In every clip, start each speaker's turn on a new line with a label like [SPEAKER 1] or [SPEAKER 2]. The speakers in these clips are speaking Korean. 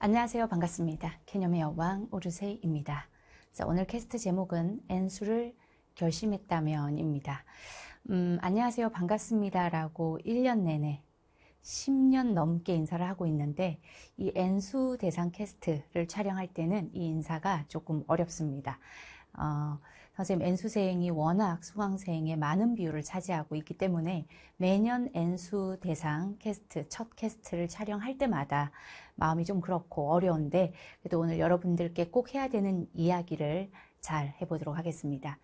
[SPEAKER 1] 안녕하세요. 반갑습니다. 개념의 여왕 오르세입니다. 오늘 캐스트 제목은 N수를 결심했다면입니다. 음, 안녕하세요. 반갑습니다. 라고 1년 내내 10년 넘게 인사를 하고 있는데 이 N수 대상 캐스트를 촬영할 때는 이 인사가 조금 어렵습니다. 어, 선생님 엔수생이 워낙 수강생의 많은 비율을 차지하고 있기 때문에 매년 엔수 대상 캐스트 첫 캐스트를 촬영할 때마다 마음이 좀 그렇고 어려운데 그래도 오늘 여러분들께 꼭 해야 되는 이야기를 잘 해보도록 하겠습니다.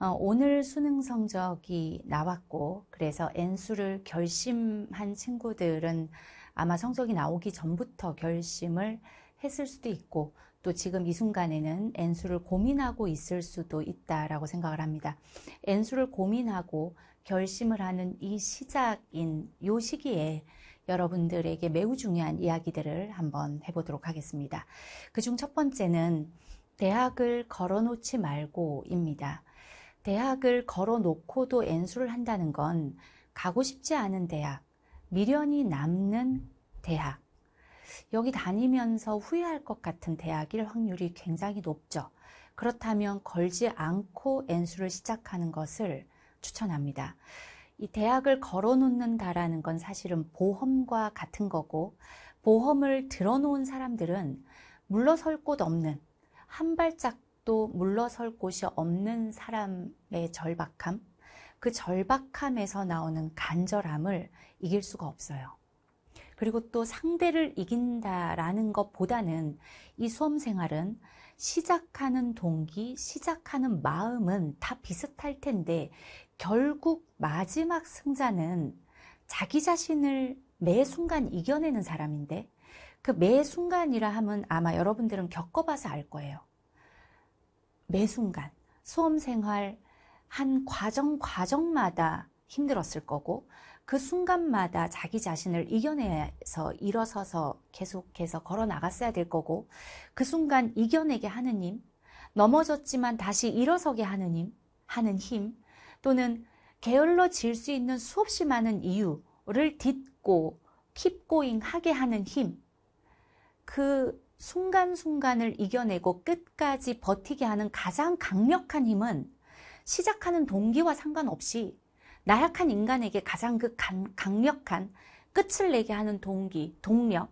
[SPEAKER 1] 어, 오늘 수능 성적이 나왔고 그래서 엔수를 결심한 친구들은 아마 성적이 나오기 전부터 결심을 했을 수도 있고 또 지금 이 순간에는 N수를 고민하고 있을 수도 있다라고 생각을 합니다. N수를 고민하고 결심을 하는 이 시작인 요 시기에 여러분들에게 매우 중요한 이야기들을 한번 해보도록 하겠습니다. 그 중 첫 번째는 대학을 걸어놓지 말고입니다. 대학을 걸어놓고도 N수를 한다는 건 가고 싶지 않은 대학, 미련이 남는 대학, 여기 다니면서 후회할 것 같은 대학일 확률이 굉장히 높죠. 그렇다면 걸지 않고 엔수를 시작하는 것을 추천합니다. 이 대학을 걸어놓는다라는 건 사실은 보험과 같은 거고 보험을 들어놓은 사람들은 물러설 곳 없는 한 발짝도 물러설 곳이 없는 사람의 절박함 그 절박함에서 나오는 간절함을 이길 수가 없어요. 그리고 또 상대를 이긴다라는 것보다는 이 수험 생활은 시작하는 동기, 시작하는 마음은 다 비슷할 텐데 결국 마지막 승자는 자기 자신을 매 순간 이겨내는 사람인데 그 매 순간이라 함은 아마 여러분들은 겪어봐서 알 거예요. 매 순간 수험 생활 한 과정 과정마다 힘들었을 거고 그 순간마다 자기 자신을 이겨내서 일어서서 계속해서 걸어 나갔어야 될 거고 그 순간 이겨내게 하는 힘, 넘어졌지만 다시 일어서게 하는 힘, 하는 힘 또는 게을러질 수 있는 수없이 많은 이유를 딛고 킵고잉 하게 하는 힘, 그 순간순간을 이겨내고 끝까지 버티게 하는 가장 강력한 힘은 시작하는 동기와 상관없이 나약한 인간에게 가장 그 강, 강력한 끝을 내게 하는 동기, 동력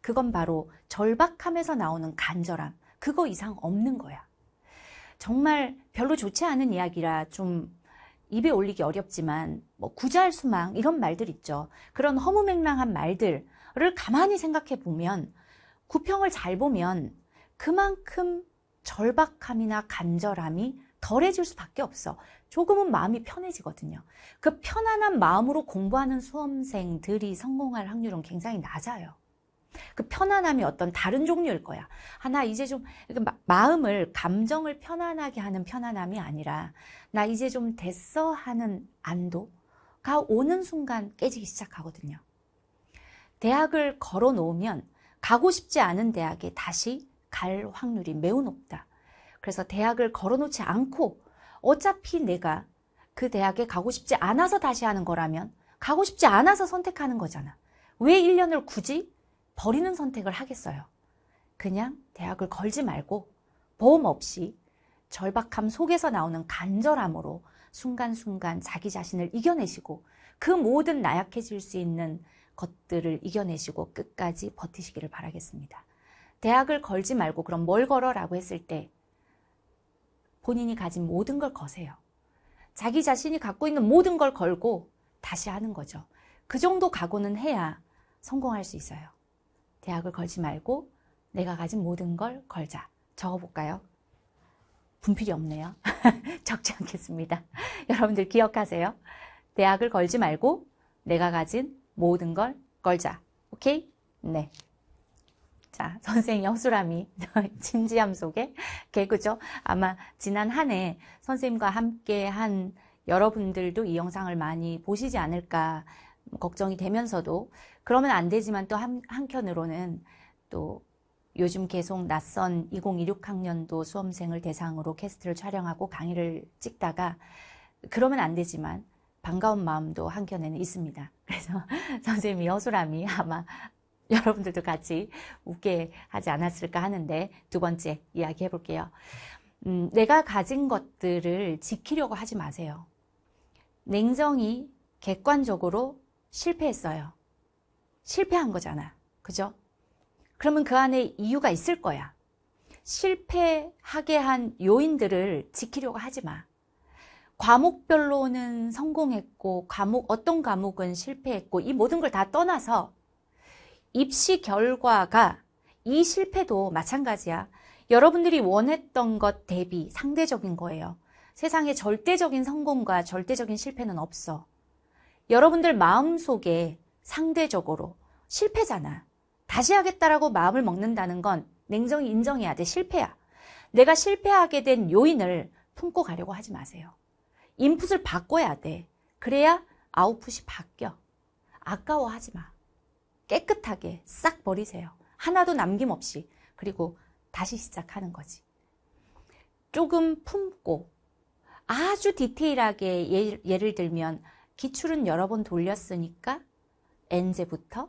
[SPEAKER 1] 그건 바로 절박함에서 나오는 간절함 그거 이상 없는 거야. 정말 별로 좋지 않은 이야기라 좀 입에 올리기 어렵지만 뭐구할 수망 이런 말들 있죠. 그런 허무맹랑한 말들을 가만히 생각해 보면 구평을 잘 보면 그만큼 절박함이나 간절함이 덜해질 수밖에 없어. 조금은 마음이 편해지거든요. 그 편안한 마음으로 공부하는 수험생들이 성공할 확률은 굉장히 낮아요. 그 편안함이 어떤 다른 종류일 거야. 하나 이제 좀 마음을 감정을 편안하게 하는 편안함이 아니라 나 이제 좀 됐어 하는 안도가 오는 순간 깨지기 시작하거든요. 대학을 걸어 놓으면 가고 싶지 않은 대학에 다시 갈 확률이 매우 높다. 그래서 대학을 걸어놓지 않고 어차피 내가 그 대학에 가고 싶지 않아서 다시 하는 거라면 가고 싶지 않아서 선택하는 거잖아. 왜 1년을 굳이 버리는 선택을 하겠어요? 그냥 대학을 걸지 말고 보험 없이 절박함 속에서 나오는 간절함으로 순간순간 자기 자신을 이겨내시고 그 모든 나약해질 수 있는 것들을 이겨내시고 끝까지 버티시기를 바라겠습니다. 대학을 걸지 말고 그럼 뭘 걸어라고 했을 때 본인이 가진 모든 걸 거세요. 자기 자신이 갖고 있는 모든 걸 걸고 다시 하는 거죠. 그 정도 각오는 해야 성공할 수 있어요. 대학을 걸지 말고 내가 가진 모든 걸 걸자. 적어볼까요? 분필이 없네요. 적지 않겠습니다. 여러분들 기억하세요. 대학을 걸지 말고 내가 가진 모든 걸 걸자. 오케이? 네. 자, 선생 님 여수람이 진지함 속에 개그죠. 아마 지난 한 해 선생님과 함께 한 여러분들도 이 영상을 많이 보시지 않을까 걱정이 되면서도 그러면 안 되지만 또 한, 한켠으로는또 요즘 계속 낯선 2 0 1 6학년도 수험생을 대상으로 캐스트를 촬영하고 강의를 찍다가 그러면 안 되지만 반가운 마음도 한켠에는 있습니다. 그래서 선생님이 여수람이 아마 여러분들도 같이 웃게 하지 않았을까 하는데 두 번째 이야기 해볼게요. 음, 내가 가진 것들을 지키려고 하지 마세요. 냉정히 객관적으로 실패했어요. 실패한 거잖아. 그죠? 그러면 그 안에 이유가 있을 거야. 실패하게 한 요인들을 지키려고 하지 마. 과목별로는 성공했고, 과목, 어떤 과목은 실패했고, 이 모든 걸 다 떠나서 입시 결과가 이 실패도 마찬가지야. 여러분들이 원했던 것 대비 상대적인 거예요. 세상에 절대적인 성공과 절대적인 실패는 없어. 여러분들 마음속에 상대적으로 실패잖아. 다시 하겠다라고 마음을 먹는다는 건 냉정히 인정해야 돼. 실패야. 내가 실패하게 된 요인을 품고 가려고 하지 마세요. 인풋을 바꿔야 돼. 그래야 아웃풋이 바뀌어. 아까워하지 마. 깨끗하게 싹 버리세요. 하나도 남김없이. 그리고 다시 시작하는 거지. 조금 품고 아주 디테일하게 예, 예를 들면 기출은 여러 번 돌렸으니까 n제부터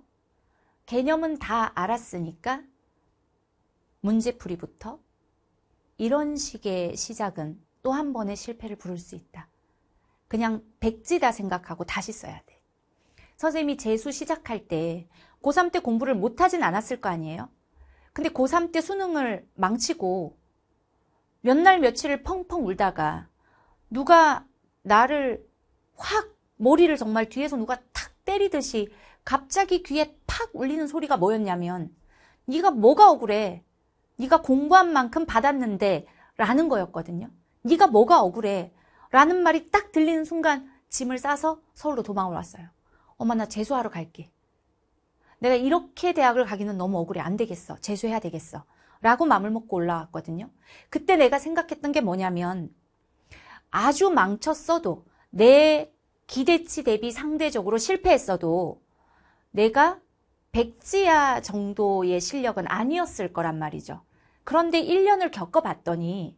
[SPEAKER 1] 개념은 다 알았으니까 문제풀이부터 이런 식의 시작은 또 한 번의 실패를 부를 수 있다. 그냥 백지다 생각하고 다시 써야 돼. 선생님이 재수 시작할 때 고3 때 공부를 못하진 않았을 거 아니에요? 근데 고3 때 수능을 망치고 몇 날 며칠을 펑펑 울다가 누가 나를 확 머리를 정말 뒤에서 누가 탁 때리듯이 갑자기 귀에 팍 울리는 소리가 뭐였냐면 네가 뭐가 억울해? 네가 공부한 만큼 받았는데 라는 거였거든요. 네가 뭐가 억울해? 라는 말이 딱 들리는 순간 짐을 싸서 서울로 도망을 왔어요. 엄마 나 재수하러 갈게. 내가 이렇게 대학을 가기는 너무 억울해. 안 되겠어. 재수해야 되겠어. 라고 마음을 먹고 올라왔거든요. 그때 내가 생각했던 게 뭐냐면 아주 망쳤어도 내 기대치 대비 상대적으로 실패했어도 내가 백지야 정도의 실력은 아니었을 거란 말이죠. 그런데 1년을 겪어봤더니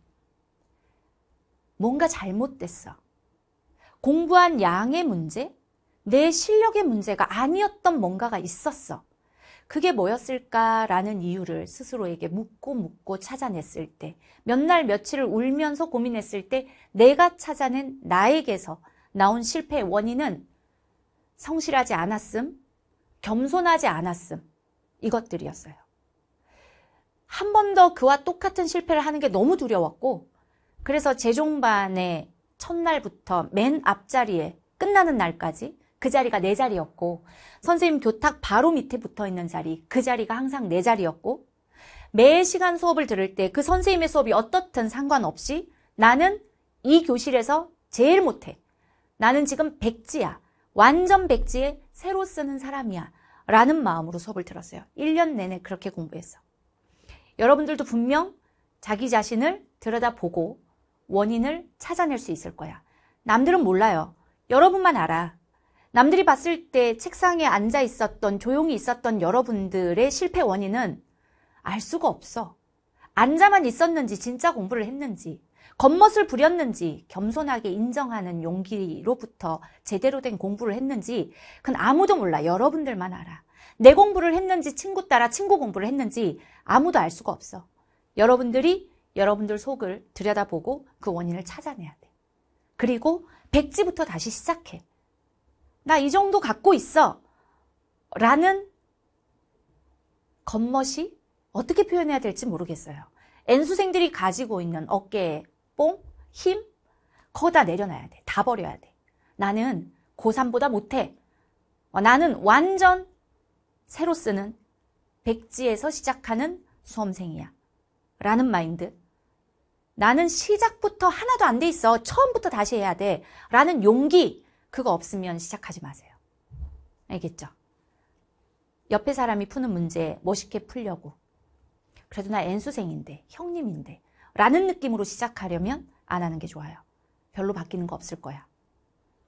[SPEAKER 1] 뭔가 잘못됐어. 공부한 양의 문제, 내 실력의 문제가 아니었던 뭔가가 있었어. 그게 뭐였을까라는 이유를 스스로에게 묻고 묻고 찾아냈을 때, 몇 날 며칠을 울면서 고민했을 때, 내가 찾아낸 나에게서 나온 실패의 원인은 성실하지 않았음, 겸손하지 않았음, 이것들이었어요. 한 번 더 그와 똑같은 실패를 하는 게 너무 두려웠고, 그래서 재종반의 첫날부터 맨 앞자리에 끝나는 날까지 그 자리가 내 자리였고 선생님 교탁 바로 밑에 붙어 있는 자리 그 자리가 항상 내 자리였고 매 시간 수업을 들을 때 그 선생님의 수업이 어떻든 상관없이 나는 이 교실에서 제일 못해 나는 지금 백지야 완전 백지에 새로 쓰는 사람이야 라는 마음으로 수업을 들었어요 1년 내내 그렇게 공부했어 여러분들도 분명 자기 자신을 들여다보고 원인을 찾아낼 수 있을 거야 남들은 몰라요 여러분만 알아 남들이 봤을 때 책상에 앉아 있었던, 조용히 있었던 여러분들의 실패 원인은 알 수가 없어. 앉아만 있었는지, 진짜 공부를 했는지, 겉멋을 부렸는지, 겸손하게 인정하는 용기로부터 제대로 된 공부를 했는지, 그건 아무도 몰라. 여러분들만 알아. 내 공부를 했는지, 친구 따라 친구 공부를 했는지, 아무도 알 수가 없어. 여러분들이 여러분들 속을 들여다보고 그 원인을 찾아내야 돼. 그리고 백지부터 다시 시작해. 나이 정도 갖고 있어. 라는 겉멋이 어떻게 표현해야 될지 모르겠어요. N수생들이 가지고 있는 어깨에 뽕, 힘, 거다 내려놔야 돼. 다 버려야 돼. 나는 고3보다 못해. 어, 나는 완전 새로 쓰는 백지에서 시작하는 수험생이야. 라는 마인드. 나는 시작부터 하나도 안 돼 있어. 처음부터 다시 해야 돼. 라는 용기. 그거 없으면 시작하지 마세요. 알겠죠? 옆에 사람이 푸는 문제 멋있게 풀려고. 그래도 나 N수생인데, 형님인데, 라는 느낌으로 시작하려면 안 하는 게 좋아요. 별로 바뀌는 거 없을 거야.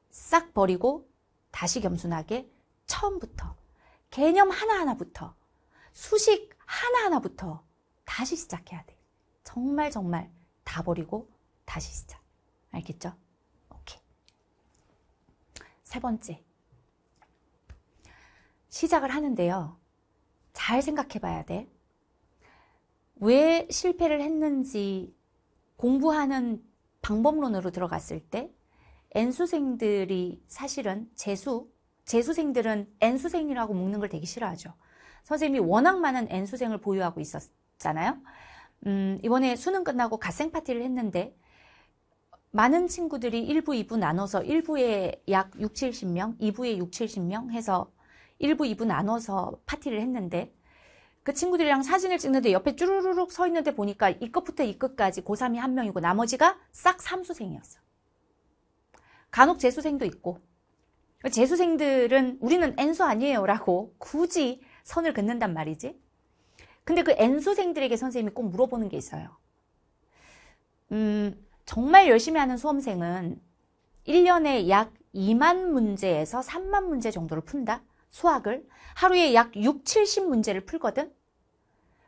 [SPEAKER 1] 싹 버리고 다시 겸손하게 처음부터, 개념 하나하나부터, 수식 하나하나부터 다시 시작해야 돼. 정말 정말 다 버리고 다시 시작. 알겠죠? 세 번째 시작을 하는데요. 잘 생각해 봐야 돼. 왜 실패를 했는지 공부하는 방법론으로 들어갔을 때 N수생들이 사실은 재수, 재수생들은 N수생이라고 묶는 걸 되게 싫어하죠. 선생님이 워낙 많은 N수생을 보유하고 있었잖아요. 음, 이번에 수능 끝나고 갓생 파티를 했는데 많은 친구들이 1부, 2부 나눠서 1부에 약 6, 70명, 2부에 6, 70명 해서 1부, 2부 나눠서 파티를 했는데 그 친구들이랑 사진을 찍는데 옆에 쭈루루룩 서 있는데 보니까 이 끝부터 이 끝까지 고3이 한 명이고 나머지가 싹 삼수생이었어. 간혹 재수생도 있고 재수생들은 우리는 엔수 아니에요 라고 굳이 선을 긋는단 말이지. 근데 그엔수생들에게 선생님이 꼭 물어보는 게 있어요. 음, 정말 열심히 하는 수험생은 1년에 약 2만 문제에서 3만 문제 정도를 푼다. 수학을. 하루에 약 6, 70문제를 풀거든.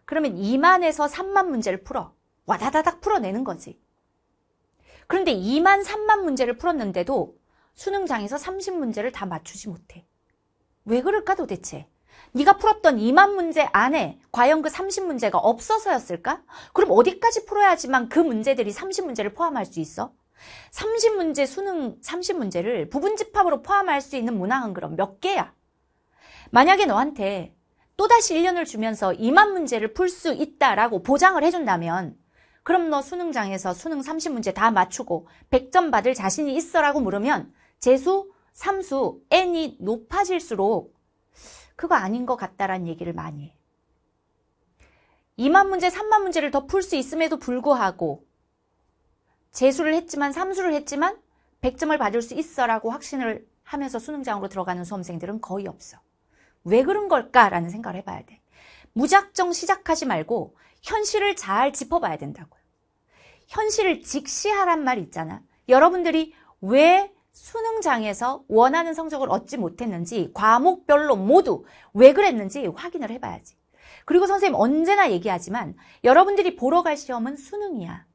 [SPEAKER 1] 그러면 2만에서 3만 문제를 풀어. 와다다닥 풀어내는 거지. 그런데 2만, 3만 문제를 풀었는데도 수능장에서 30문제를 다 맞추지 못해. 왜 그럴까 도대체? 네가 풀었던 2만 문제 안에 과연 그 30문제가 없어서였을까? 그럼 어디까지 풀어야지만 그 문제들이 30문제를 포함할 수 있어? 30문제 수능 30문제를 부분집합으로 포함할 수 있는 문항은 그럼 몇 개야? 만약에 너한테 또다시 1년을 주면서 2만 문제를 풀 수 있다라고 보장을 해준다면 그럼 너 수능장에서 수능 30문제 다 맞추고 100점 받을 자신이 있어라고 물으면 재수, 삼수, N이 높아질수록 그거 아닌 것 같다라는 얘기를 많이 해 2만 문제, 3만 문제를 더 풀 수 있음에도 불구하고 재수를 했지만 삼수를 했지만 100점을 받을 수 있어라고 확신을 하면서 수능장으로 들어가는 수험생들은 거의 없어. 왜 그런 걸까라는 생각을 해봐야 돼. 무작정 시작하지 말고 현실을 잘 짚어봐야 된다고요. 현실을 직시하란 말 있잖아. 여러분들이 왜 수능장에서 원하는 성적을 얻지 못했는지 과목별로 모두 왜 그랬는지 확인을 해봐야지. 그리고 선생님 언제나 얘기하지만 여러분들이 보러 갈 시험은 수능이야.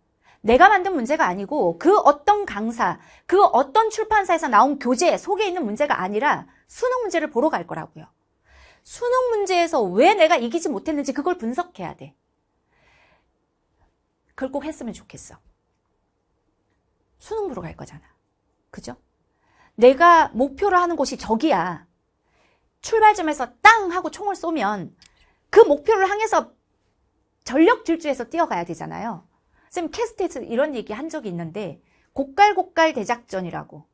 [SPEAKER 1] 내가 만든 문제가 아니고 그 어떤 강사, 그 어떤 출판사에서 나온 교재 속에 있는 문제가 아니라 수능 문제를 보러 갈 거라고요. 수능 문제에서 왜 내가 이기지 못했는지 그걸 분석해야 돼. 그걸 꼭 했으면 좋겠어. 수능 보러 갈 거잖아. 그죠? 내가 목표로 하는 곳이 저기야. 출발점에서 땅 하고 총을 쏘면 그 목표를 향해서 전력 질주해서 뛰어가야 되잖아요. 쌤 캐스트에서 이런 얘기 한 적이 있는데 곡갈곡갈 대작전이라고.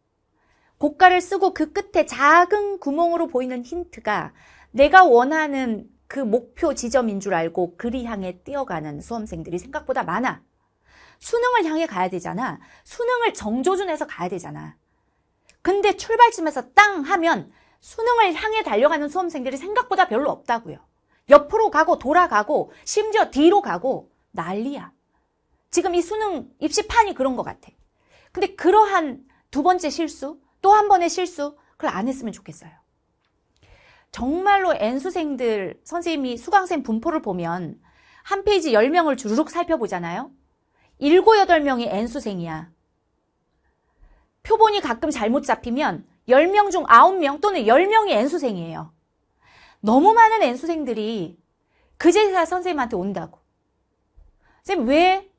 [SPEAKER 1] 고가을 쓰고 그 끝에 작은 구멍으로 보이는 힌트가 내가 원하는 그 목표 지점인 줄 알고 그리 향해 뛰어가는 수험생들이 생각보다 많아. 수능을 향해 가야 되잖아. 수능을 정조준에서 가야 되잖아. 근데 출발쯤에서 땅 하면 수능을 향해 달려가는 수험생들이 생각보다 별로 없다고요. 옆으로 가고 돌아가고 심지어 뒤로 가고 난리야. 지금 이 수능 입시판이 그런 것 같아. 근데 그러한 두 번째 실수, 또 한 번의 실수, 그걸 안 했으면 좋겠어요. 정말로 N수생들, 선생님이 수강생 분포를 보면 한 페이지 10명을 주르륵 살펴보잖아요. 7, 8명이 N수생이야. 표본이 가끔 잘못 잡히면 10명 중 9명 또는 10명이 N수생이에요. 너무 많은 N수생들이 그제서야 선생님한테 온다고. 선생님, 왜?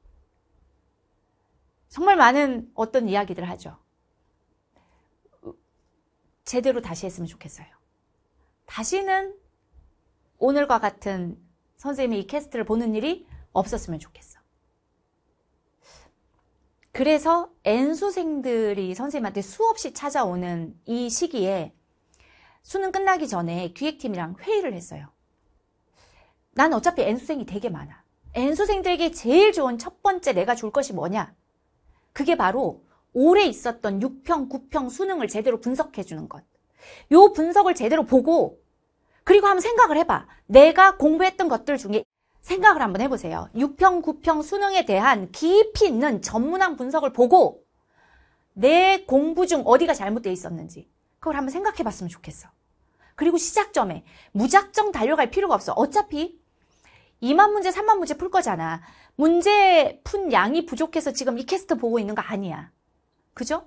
[SPEAKER 1] 정말 많은 어떤 이야기들을 하죠. 제대로 다시 했으면 좋겠어요. 다시는 오늘과 같은 선생님이 이 캐스트를 보는 일이 없었으면 좋겠어. 요 그래서 N수생들이 선생님한테 수없이 찾아오는 이 시기에 수능 끝나기 전에 기획팀이랑 회의를 했어요. 난 어차피 N수생이 되게 많아. N수생들에게 제일 좋은 첫 번째 내가 줄 것이 뭐냐? 그게 바로 올해 있었던 6평, 9평 수능을 제대로 분석해 주는 것. 요 분석을 제대로 보고 그리고 한번 생각을 해봐. 내가 공부했던 것들 중에 생각을 한번 해보세요. 6평, 9평 수능에 대한 깊이 있는 전문한 분석을 보고 내 공부 중 어디가 잘못되어 있었는지 그걸 한번 생각해 봤으면 좋겠어. 그리고 시작점에 무작정 달려갈 필요가 없어. 어차피 2만 문제, 3만 문제 풀 거잖아. 문제 푼 양이 부족해서 지금 이 캐스트 보고 있는 거 아니야. 그죠?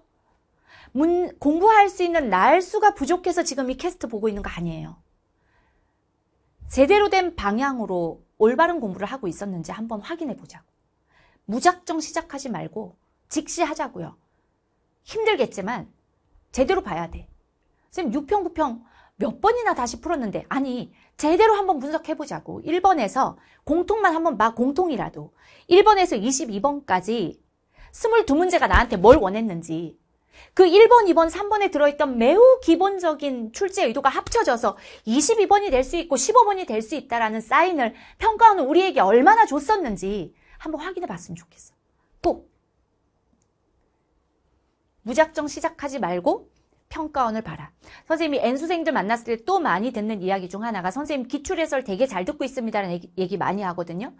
[SPEAKER 1] 문, 공부할 수 있는 날 수가 부족해서 지금 이 캐스트 보고 있는 거 아니에요. 제대로 된 방향으로 올바른 공부를 하고 있었는지 한번 확인해 보자고. 무작정 시작하지 말고 직시 하자고요. 힘들겠지만 제대로 봐야 돼. 선생님 6평, 9평 몇 번이나 다시 풀었는데 아니 제대로 한번 분석해 보자고. 1번에서 공통만 한번 막 공통이라도 1번에서 22번까지 22문제가 나한테 뭘 원했는지 그 1번, 2번, 3번에 들어있던 매우 기본적인 출제 의도가 합쳐져서 22번이 될 수 있고 15번이 될 수 있다라는 사인을 평가하는 우리에게 얼마나 줬었는지 한번 확인해 봤으면 좋겠어. 또 무작정 시작하지 말고 평가원을 봐라. 선생님이 N수생들 만났을 때 또 많이 듣는 이야기 중 하나가 선생님 기출해설 되게 잘 듣고 있습니다라는 얘기, 얘기 많이 하거든요.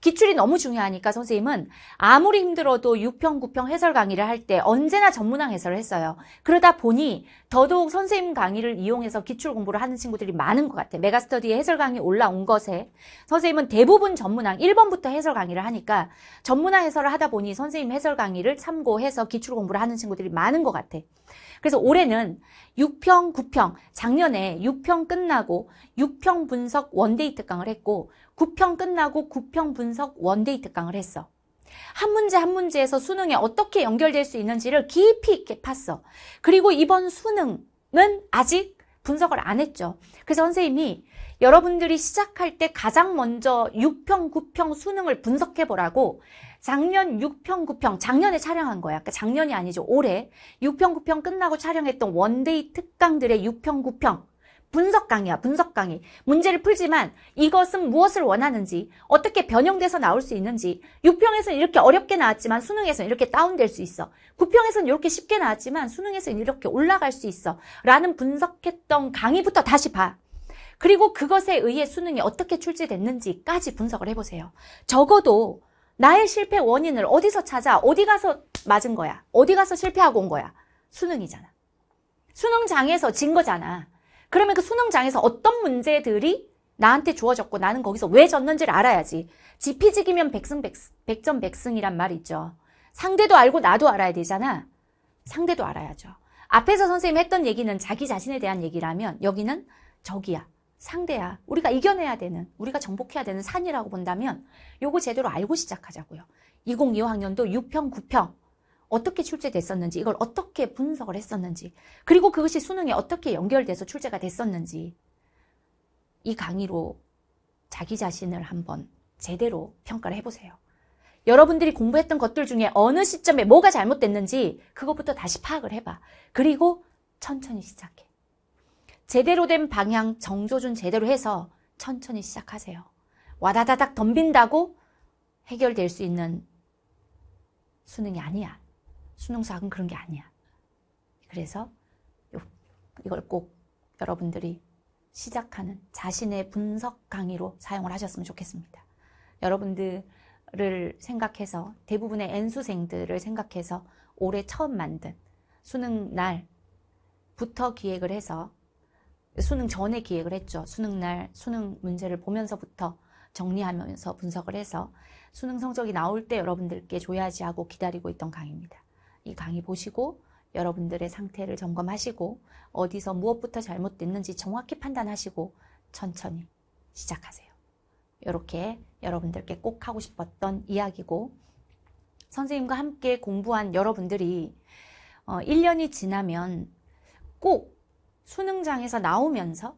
[SPEAKER 1] 기출이 너무 중요하니까 선생님은 아무리 힘들어도 6평, 9평 해설 강의를 할 때 언제나 전문학 해설을 했어요. 그러다 보니 더더욱 선생님 강의를 이용해서 기출 공부를 하는 친구들이 많은 것 같아요. 메가스터디에 해설 강의 올라온 것에 선생님은 대부분 전문학 1번부터 해설 강의를 하니까 전문항 해설을 하다 보니 선생님 해설 강의를 참고해서 기출 공부를 하는 친구들이 많은 것 같아. 그래서 올해는 6평, 9평, 작년에 6평 끝나고 6평 분석 원데이 특강을 했고 9평 끝나고 9평 분석 원데이 특강을 했어. 한 문제 한 문제에서 수능에 어떻게 연결될 수 있는지를 깊이 있게 팠어. 그리고 이번 수능은 아직 분석을 안 했죠. 그래서 선생님이 여러분들이 시작할 때 가장 먼저 6평, 9평 수능을 분석해보라고 작년 6평, 9평, 작년에 촬영한 거야. 그러니까 작년이 아니죠. 올해 6평, 9평 끝나고 촬영했던 원데이 특강들의 6평, 9평 분석 강의야, 분석 강의. 문제를 풀지만 이것은 무엇을 원하는지, 어떻게 변형돼서 나올 수 있는지, 6평에서는 이렇게 어렵게 나왔지만 수능에서는 이렇게 다운될 수 있어. 9평에서는 이렇게 쉽게 나왔지만 수능에서는 이렇게 올라갈 수 있어. 라는 분석했던 강의부터 다시 봐. 그리고 그것에 의해 수능이 어떻게 출제됐는지까지 분석을 해보세요. 적어도 나의 실패 원인을 어디서 찾아? 어디 가서 맞은 거야? 어디 가서 실패하고 온 거야? 수능이잖아. 수능장에서 진 거잖아. 그러면 그 수능장에서 어떤 문제들이 나한테 주어졌고 나는 거기서 왜 졌는지를 알아야지. 지피지기면 백승 백점 백승이란 말 있죠. 상대도 알고 나도 알아야 되잖아. 상대도 알아야죠. 앞에서 선생님 했던 얘기는 자기 자신에 대한 얘기라면 여기는 적이야. 상대야. 우리가 이겨내야 되는, 우리가 정복해야 되는 산이라고 본다면 요거 제대로 알고 시작하자고요. 2025학년도 6평, 9평 어떻게 출제됐었는지, 이걸 어떻게 분석을 했었는지, 그리고 그것이 수능에 어떻게 연결돼서 출제가 됐었는지 이 강의로 자기 자신을 한번 제대로 평가를 해보세요. 여러분들이 공부했던 것들 중에 어느 시점에 뭐가 잘못됐는지 그것부터 다시 파악을 해봐. 그리고 천천히 시작해. 제대로 된 방향 정조준 제대로 해서 천천히 시작하세요. 와다다닥 덤빈다고 해결될 수 있는 수능이 아니야. 수능 수학은 그런 게 아니야. 그래서 이걸 꼭 여러분들이 시작하는 자신의 분석 강의로 사용을 하셨으면 좋겠습니다. 여러분들을 생각해서 대부분의 N수생들을 생각해서 올해 처음 만든 수능 날부터 기획을 해서 수능 전에 기획을 했죠. 수능 날 수능 문제를 보면서부터 정리하면서 분석을 해서 수능 성적이 나올 때 여러분들께 줘야지 하고 기다리고 있던 강의입니다. 이 강의 보시고 여러분들의 상태를 점검하시고 어디서 무엇부터 잘못됐는지 정확히 판단하시고 천천히 시작하세요. 이렇게 여러분들께 꼭 하고 싶었던 이야기고 선생님과 함께 공부한 여러분들이 1년이 어, 지나면 꼭 수능장에서 나오면서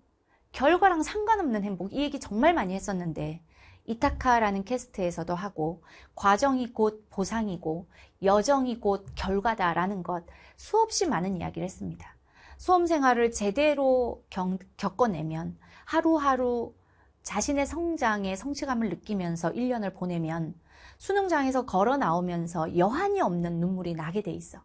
[SPEAKER 1] 결과랑 상관없는 행복 이 얘기 정말 많이 했었는데 이타카라는 캐스트에서도 하고 과정이 곧 보상이고 여정이 곧 결과다라는 것 수없이 많은 이야기를 했습니다. 수험 생활을 제대로 겪어내면 하루하루 자신의 성장에 성취감을 느끼면서 1년을 보내면 수능장에서 걸어 나오면서 여한이 없는 눈물이 나게 돼 있어.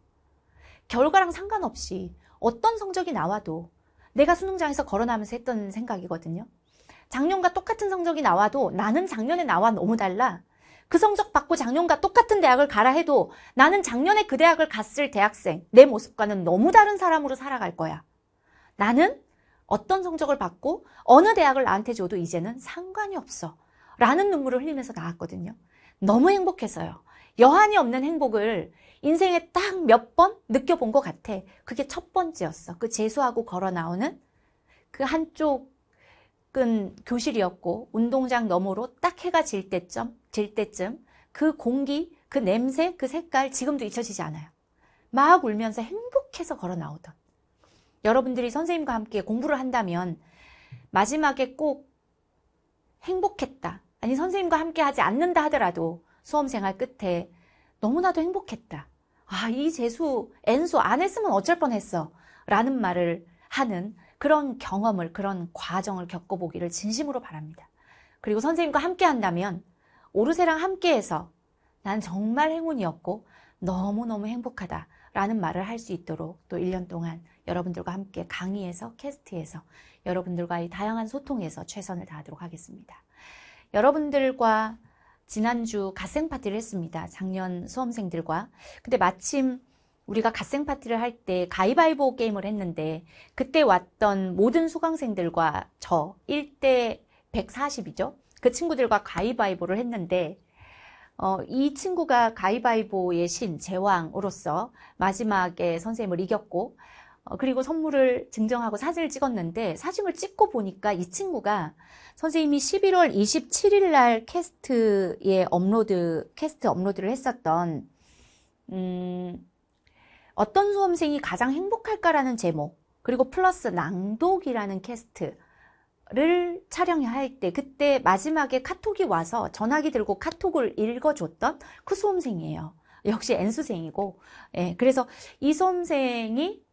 [SPEAKER 1] 결과랑 상관없이 어떤 성적이 나와도 내가 수능장에서 걸어나면서 했던 생각이거든요. 작년과 똑같은 성적이 나와도 나는 작년에 나와 너무 달라. 그 성적 받고 작년과 똑같은 대학을 가라 해도 나는 작년에 그 대학을 갔을 대학생, 내 모습과는 너무 다른 사람으로 살아갈 거야. 나는 어떤 성적을 받고 어느 대학을 나한테 줘도 이제는 상관이 없어. 라는 눈물을 흘리면서 나왔거든요. 너무 행복해서요. 여한이 없는 행복을 인생에 딱 몇 번 느껴본 것 같아. 그게 첫 번째였어. 그 재수하고 걸어 나오는 그 한쪽은 교실이었고 운동장 너머로 딱 해가 질 때쯤, 질 때쯤 그 공기, 그 냄새, 그 색깔 지금도 잊혀지지 않아요. 막 울면서 행복해서 걸어 나오던. 여러분들이 선생님과 함께 공부를 한다면 마지막에 꼭 행복했다. 아니 선생님과 함께 하지 않는다 하더라도 수험생활 끝에 너무나도 행복했다. 아, 이 재수, 엔수 안 했으면 어쩔 뻔했어. 라는 말을 하는 그런 경험을, 그런 과정을 겪어보기를 진심으로 바랍니다. 그리고 선생님과 함께 한다면 오르세랑 함께해서 난 정말 행운이었고 너무너무 행복하다. 라는 말을 할 수 있도록 또 1년 동안 여러분들과 함께 강의에서 캐스트에서 여러분들과의 다양한 소통에서 최선을 다하도록 하겠습니다. 여러분들과 지난주 갓생 파티를 했습니다. 작년 수험생들과. 근데 마침 우리가 갓생 파티를 할 때 가위바위보 게임을 했는데 그때 왔던 모든 수강생들과 저 1대 140이죠. 그 친구들과 가위바위보를 했는데 어, 이 친구가 가위바위보의 신 제왕으로서 마지막에 선생님을 이겼고 어, 그리고 선물을 증정하고 사진을 찍었는데 사진을 찍고 보니까 이 친구가 선생님이 11월 27일 날 캐스트에 업로드 캐스트 업로드를 했었던 음, 어떤 수험생이 가장 행복할까라는 제목 그리고 플러스 낭독이라는 캐스트를 촬영할 때 그때 마지막에 카톡이 와서 전화기 들고 카톡을 읽어줬던 그 수험생이에요. 역시 N수생이고 예, 그래서 이 수험생이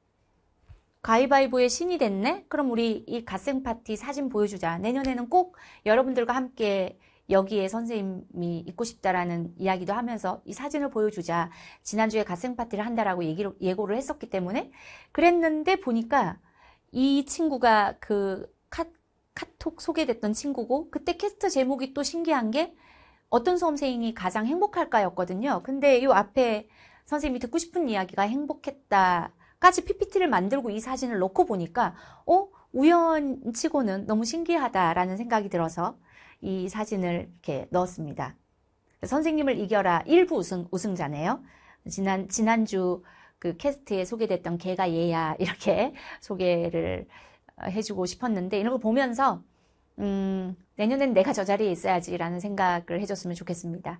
[SPEAKER 1] 가위바위보의 신이 됐네? 그럼 우리 이 갓생파티 사진 보여주자. 내년에는 꼭 여러분들과 함께 여기에 선생님이 있고 싶다라는 이야기도 하면서 이 사진을 보여주자. 지난주에 갓생파티를 한다라고 얘기로, 예고를 했었기 때문에 그랬는데 보니까 이 친구가 그 카, 카톡 소개됐던 친구고 그때 캐스트 제목이 또 신기한 게 어떤 수험생이 가장 행복할까였거든요. 근데 이 앞에 선생님이 듣고 싶은 이야기가 행복했다. 까지 PPT를 만들고 이 사진을 넣고 보니까 어 우연치고는 너무 신기하다라는 생각이 들어서 이 사진을 이렇게 넣었습니다. 선생님을 이겨라 일부 우승, 우승자네요. 지난 지난주 그 캐스트에 소개됐던 개가 얘야 이렇게 소개를 해주고 싶었는데 이런 걸 보면서 음, 내년엔 내가 저 자리에 있어야지라는 생각을 해줬으면 좋겠습니다.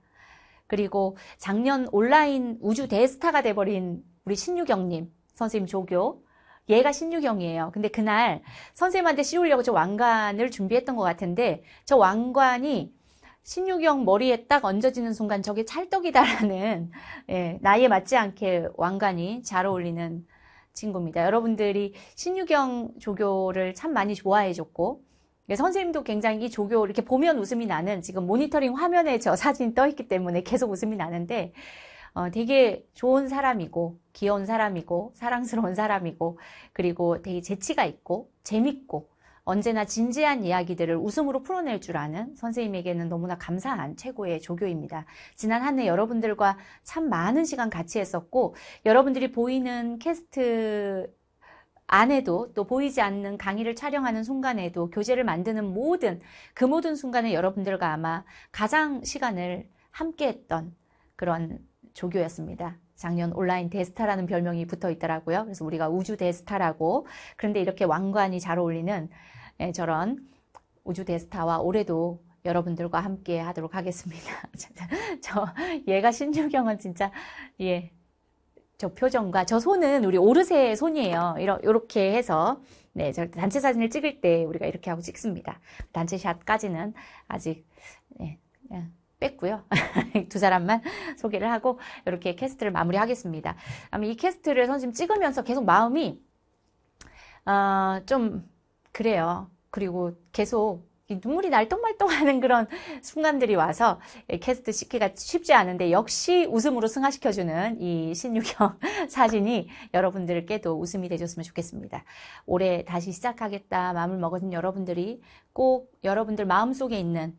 [SPEAKER 1] 그리고 작년 온라인 우주 대스타가 돼버린 우리 신유경님 선생님 조교. 얘가 16형이에요. 근데 그날 선생님한테 씌우려고 저 왕관을 준비했던 것 같은데 저 왕관이 16형 머리에 딱 얹어지는 순간 저게 찰떡이다라는 예, 나이에 맞지 않게 왕관이 잘 어울리는 친구입니다. 여러분들이 16형 조교를 참 많이 좋아해줬고 예, 선생님도 굉장히 이 조교 이렇게 보면 웃음이 나는 지금 모니터링 화면에 저 사진이 떠있기 때문에 계속 웃음이 나는데 어, 되게 좋은 사람이고 귀여운 사람이고 사랑스러운 사람이고 그리고 되게 재치가 있고 재밌고 언제나 진지한 이야기들을 웃음으로 풀어낼 줄 아는 선생님에게는 너무나 감사한 최고의 조교입니다. 지난 한 해 여러분들과 참 많은 시간 같이 했었고 여러분들이 보이는 캐스트 안에도 또 보이지 않는 강의를 촬영하는 순간에도 교재를 만드는 모든 그 모든 순간에 여러분들과 아마 가장 시간을 함께 했던 그런 조교였습니다. 작년 온라인 데스타라는 별명이 붙어 있더라고요. 그래서 우리가 우주 데스타라고. 그런데 이렇게 왕관이 잘 어울리는 예, 저런 우주 데스타와 올해도 여러분들과 함께 하도록 하겠습니다. 저 얘가 신유경은 진짜 예. 저 표정과 저 손은 우리 오르세의 손이에요. 이 이렇게 해서 네, 저 단체 사진을 찍을 때 우리가 이렇게 하고 찍습니다. 단체 샷까지는 아직 네, 그냥 뺐고요. 두 사람만 소개를 하고 이렇게 캐스트를 마무리하겠습니다. 이 캐스트를 선생님 찍으면서 계속 마음이 어, 좀 그래요. 그리고 계속 눈물이 날똥말똥하는 그런 순간들이 와서 캐스트 씻기가 쉽지 않은데 역시 웃음으로 승화시켜주는 이 신유경 사진이 여러분들께도 웃음이 되셨으면 좋겠습니다. 올해 다시 시작하겠다 마음을 먹은 여러분들이 꼭 여러분들 마음속에 있는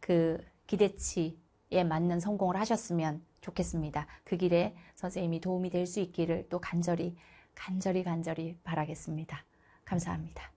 [SPEAKER 1] 그 기대치에 맞는 성공을 하셨으면 좋겠습니다. 그 길에 선생님이 도움이 될 수 있기를 또 간절히, 간절히, 간절히 바라겠습니다. 감사합니다.